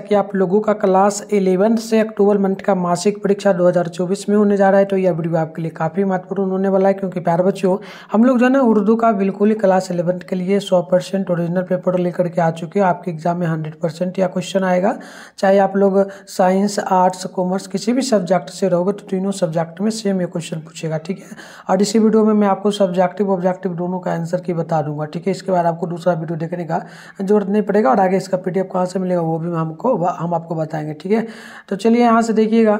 कि आप लोगों का क्लास एलेवंथ से अक्टूबर मंथ का मासिक परीक्षा 2024 में होने जा रहा है तो यह वीडियो आपके लिए काफ़ी महत्वपूर्ण होने वाला है क्योंकि प्यार बच्चों हम लोग जो है ना उर्दू का बिल्कुल ही क्लास एलेवंथ के लिए 100 परसेंट ओरिजिनल पेपर लेकर के आ चुके हैं आपके एग्जाम में हंड्रेड परसेंट या क्वेश्चन आएगा चाहे आप लोग साइंस आर्ट्स कॉमर्स किसी भी सब्जेक्ट से रहोगे तो तीनों सब्जेक्ट में सेम ये क्वेश्चन पूछेगा ठीक है और इसी वीडियो में मैं आपको सब्जेक्टिव ऑब्जेक्टिव दोनों का आंसर की बता दूंगा ठीक है इसके बाद आपको दूसरा वीडियो देखने का जरूरत नहीं पड़ेगा और आगे इसका पी कहाँ से मिलेगा वो भी मैं हमको आपको हम आपको बताएंगे ठीक है तो चलिए यहाँ से देखिएगा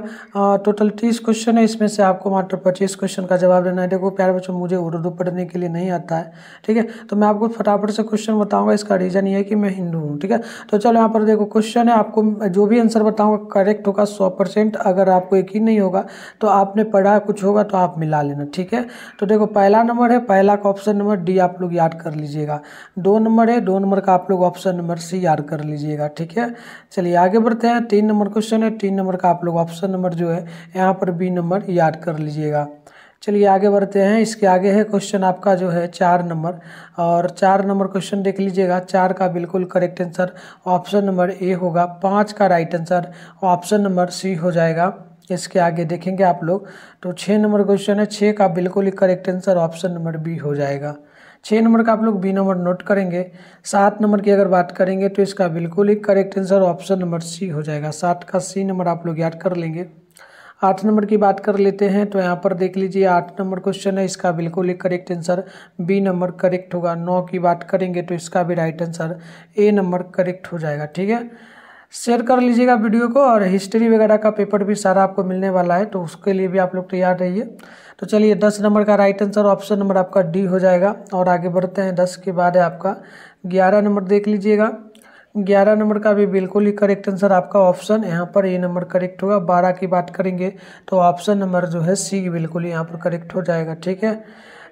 टोटल तीस क्वेश्चन है इसमें से आपको मात्र पच्चीस क्वेश्चन का जवाब देना है देखो प्यारे बच्चों मुझे उर्दू पढ़ने के लिए नहीं आता है ठीक है तो मैं आपको फटाफट से क्वेश्चन बताऊँगा इसका रीज़न ये है कि मैं हिंदू हूँ ठीक है तो चलो यहाँ पर देखो क्वेश्चन है आपको जो भी आंसर बताऊँगा करेक्ट होगा सौ परसेंट अगर आपको यकीन नहीं होगा तो आपने पढ़ा कुछ होगा तो आप मिला लेना ठीक है तो देखो पहला नंबर है पहला का ऑप्शन नंबर डी आप लोग याद कर लीजिएगा दो नंबर है दो नंबर का आप लोग ऑप्शन नंबर सी याद कर लीजिएगा ठीक है चलिए आगे बढ़ते हैं तीन नंबर क्वेश्चन है तीन नंबर का आप लोग ऑप्शन नंबर जो है यहाँ पर बी नंबर याद कर लीजिएगा चलिए आगे बढ़ते हैं इसके आगे है क्वेश्चन आपका जो है चार नंबर और चार नंबर क्वेश्चन देख लीजिएगा चार का बिल्कुल correct answer option number A होगा पाँच का right answer option number C हो जाएगा इसके आगे देखेंगे आप लोग तो छः नंबर क्वेश्चन है छः का बिल्कुल ही correct answer option number B हो जाएगा छः नंबर का आप लोग बी नंबर नोट करेंगे सात नंबर की अगर बात करेंगे तो इसका बिल्कुल ही correct answer option number C हो जाएगा सात का सी नंबर आप लोग याद कर लेंगे आठ नंबर की बात कर लेते हैं तो यहाँ पर देख लीजिए आठ नंबर क्वेश्चन है इसका बिल्कुल ही correct answer B number correct होगा नौ की बात करेंगे तो इसका भी right answer A number correct हो जाएगा ठीक है शेयर कर लीजिएगा वीडियो को और हिस्ट्री वगैरह का पेपर भी सारा आपको मिलने वाला है तो उसके लिए भी आप लोग तैयार रहिए तो चलिए दस नंबर का राइट आंसर ऑप्शन नंबर आपका डी हो जाएगा और आगे बढ़ते हैं दस के बाद है आपका ग्यारह नंबर देख लीजिएगा ग्यारह नंबर का भी बिल्कुल ही करेक्ट आंसर आपका ऑप्शन यहाँ पर ए नंबर करेक्ट होगा बारह की बात करेंगे तो ऑप्शन नंबर जो है सी बिल्कुल यहाँ पर करेक्ट हो जाएगा ठीक है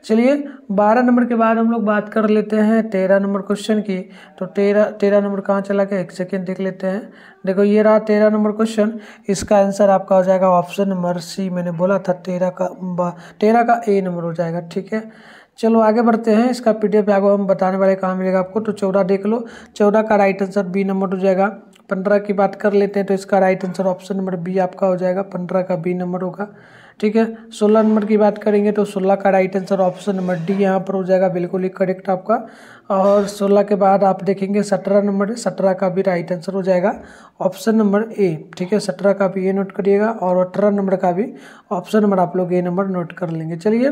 चलिए बारह नंबर के बाद हम लोग बात कर लेते हैं तेरह नंबर क्वेश्चन की तो तेरह तेरह नंबर कहाँ चला गया एक सेकेंड देख लेते हैं देखो ये रहा तेरह नंबर क्वेश्चन इसका आंसर आपका हो जाएगा ऑप्शन नंबर सी मैंने बोला था तेरह का तेरह का ए नंबर हो जाएगा ठीक है चलो आगे बढ़ते हैं इसका पी डी एफ आगे हम बताने वाले कहाँ मिलेगा आपको तो चौदह देख लो चौदह का राइट आंसर बी नंबर हो जाएगा पंद्रह की बात कर लेते हैं तो इसका right answer option number B आपका हो जाएगा पंद्रह का बी नंबर होगा ठीक है सोलह नंबर की बात करेंगे तो सोलह का right answer option number D यहाँ पर हो जाएगा बिल्कुल ही करेक्ट आपका और सोलह के बाद आप देखेंगे सत्रह नंबर सत्रह का भी राइट आंसर हो जाएगा ऑप्शन नंबर ए ठीक है सत्रह का भी ये नोट करिएगा और अठारह नंबर का भी ऑप्शन नंबर आप लोग ए नंबर नोट कर लेंगे चलिए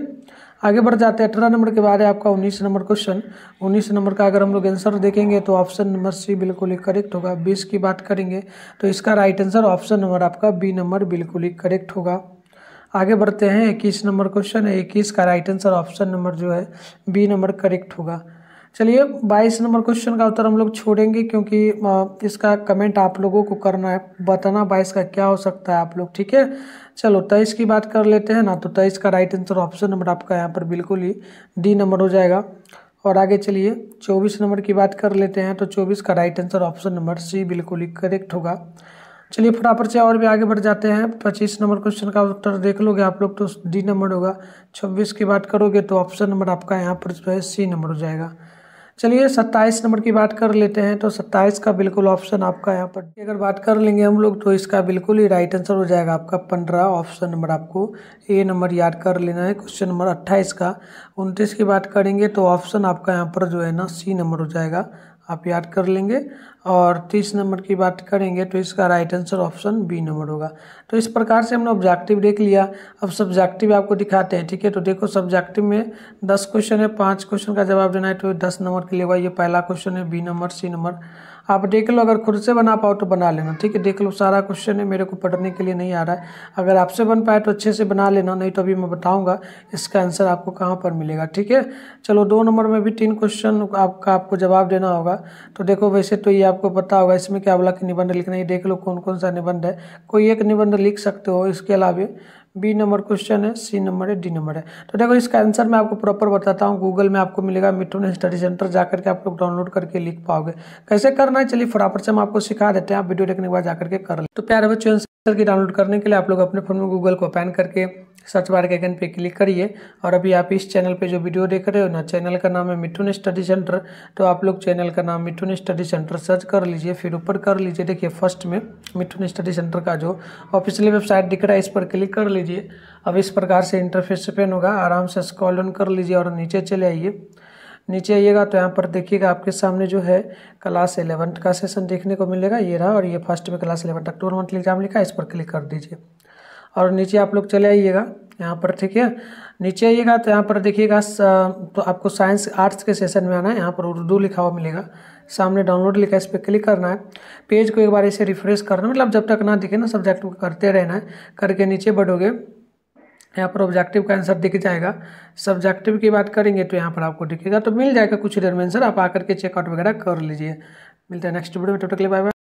आगे बढ़ जाते हैं अठारह नंबर के बाद है आपका उन्नीस नंबर क्वेश्चन उन्नीस नंबर का अगर हम लोग आंसर देखेंगे तो ऑप्शन नंबर सी बिल्कुल ही करेक्ट होगा बीस की बात करेंगे तो इसका राइट आंसर ऑप्शन नंबर आपका बी नंबर बिल्कुल ही करेक्ट होगा आगे बढ़ते हैं इक्कीस नंबर क्वेश्चन है इक्कीस का राइट आंसर ऑप्शन नंबर जो है बी नंबर करेक्ट होगा चलिए 22 नंबर क्वेश्चन का उत्तर हम लोग छोड़ेंगे क्योंकि इसका कमेंट आप लोगों को करना है बताना 22 का क्या हो सकता है आप लोग ठीक है चलो तेईस की बात कर लेते हैं ना तो तेईस का राइट आंसर ऑप्शन नंबर आपका यहाँ पर बिल्कुल ही डी नंबर हो जाएगा और आगे चलिए 24 नंबर की बात कर लेते हैं तो चौबीस का right answer option number C बिल्कुल ही करेक्ट होगा चलिए फटाफट से और भी आगे बढ़ जाते हैं पच्चीस नंबर क्वेश्चन का उत्तर देख लोगे आप लोग तो डी नंबर होगा छब्बीस की बात करोगे तो ऑप्शन नंबर आपका यहाँ पर जो है सी नंबर हो जाएगा चलिए सत्ताईस नंबर की बात कर लेते हैं तो सत्ताईस का बिल्कुल ऑप्शन आपका यहाँ पर अगर बात कर लेंगे हम लोग तो इसका बिल्कुल ही राइट आंसर हो जाएगा आपका पंद्रह ऑप्शन नंबर आपको ए नंबर याद कर लेना है क्वेश्चन नंबर अट्ठाईस का उनतीस की बात करेंगे तो ऑप्शन आपका यहाँ पर जो है ना सी नंबर हो जाएगा आप याद कर लेंगे और तीस नंबर की बात करेंगे तो इसका right answer option B number होगा तो इस प्रकार से हमने ऑब्जेक्टिव देख लिया अब सब्जेक्टिव आपको दिखाते हैं ठीक है तो देखो सब्जेक्टिव में दस क्वेश्चन है पाँच क्वेश्चन का जवाब देना है तो दस नंबर के लिए हुआ ये पहला क्वेश्चन है बी नंबर सी नंबर आप देख लो अगर खुद से बना पाओ तो बना लेना ठीक है देख लो सारा क्वेश्चन है मेरे को पढ़ने के लिए नहीं आ रहा है अगर आपसे बन पाए तो अच्छे से बना लेना नहीं तो अभी मैं बताऊँगा इसका आंसर आपको कहाँ पर मिलेगा ठीक है चलो दो नंबर में भी तीन क्वेश्चन आपका आपको जवाब देना होगा तो देखो वैसे तो ये आपको पता होगा इसमें क्या बोला कि निबंध लिखना ये देख लो कौन कौन सा निबंध है कोई एक निबंध लिख सकते हो इसके अलावा बी नंबर क्वेश्चन है सी नंबर है डी नंबर है तो देखो इसका आंसर मैं आपको प्रॉपर बताता हूँ गूगल में आपको मिलेगा मिट्टन स्टडी सेंटर जाकर के आप लोग डाउनलोड करके लिख पाओगे कैसे करना है चलिए फटाफट से हम आपको सिखा देते हैं आप वीडियो देखने के बाद जाकर के कर ले तो प्यारे बच्चों आंसर की डाउनलोड करने के लिए आप लोग अपने फोन में गूगल को ओपन करके सर्च बार के आइकन पे क्लिक करिए और अभी आप इस चैनल पे जो वीडियो देख रहे हो ना चैनल का नाम है मिठुन स्टडी सेंटर तो आप लोग चैनल का नाम मिठुन स्टडी सेंटर सर्च कर लीजिए फिर ऊपर कर लीजिए देखिए फर्स्ट में मिठुन स्टडी सेंटर का जो ऑफिशियल वेबसाइट दिख रहा है इस पर क्लिक कर लीजिए लीजिए अब इस प्रकार से इंटरफेस पेन होगा आराम से स्क्रॉल डाउन कर लीजिए और नीचे चले आइए नीचे आइएगा तो यहाँ पर देखिएगा आपके सामने जो है क्लास एलेवंथ का सेशन देखने को मिलेगा ये रहा और ये फर्स्ट में class eleventh October monthly exam लिखा इस पर क्लिक कर दीजिए और नीचे आप लोग चले आइएगा यहाँ पर ठीक है नीचे आइएगा तो यहाँ पर देखिएगा तो आपको साइंस आर्ट्स के सेशन में आना है यहाँ पर उर्दू लिखा हुआ मिलेगा सामने डाउनलोड लिखा है इस पर क्लिक करना है पेज को एक बार इसे रिफ्रेश करना है मतलब जब तक ना दिखे ना सब्जेक्ट करते रहना है करके नीचे बढ़ोगे यहाँ पर ऑब्जेक्टिव का आंसर दिख जाएगा सब्जेक्टिव की बात करेंगे तो यहाँ पर आपको दिखेगा तो मिल जाएगा कुछ देर में आंसर आप आकर के चेकआउट वगैरह कर लीजिए मिलता है नेक्स्ट वीडियो में टोटल बाय बाय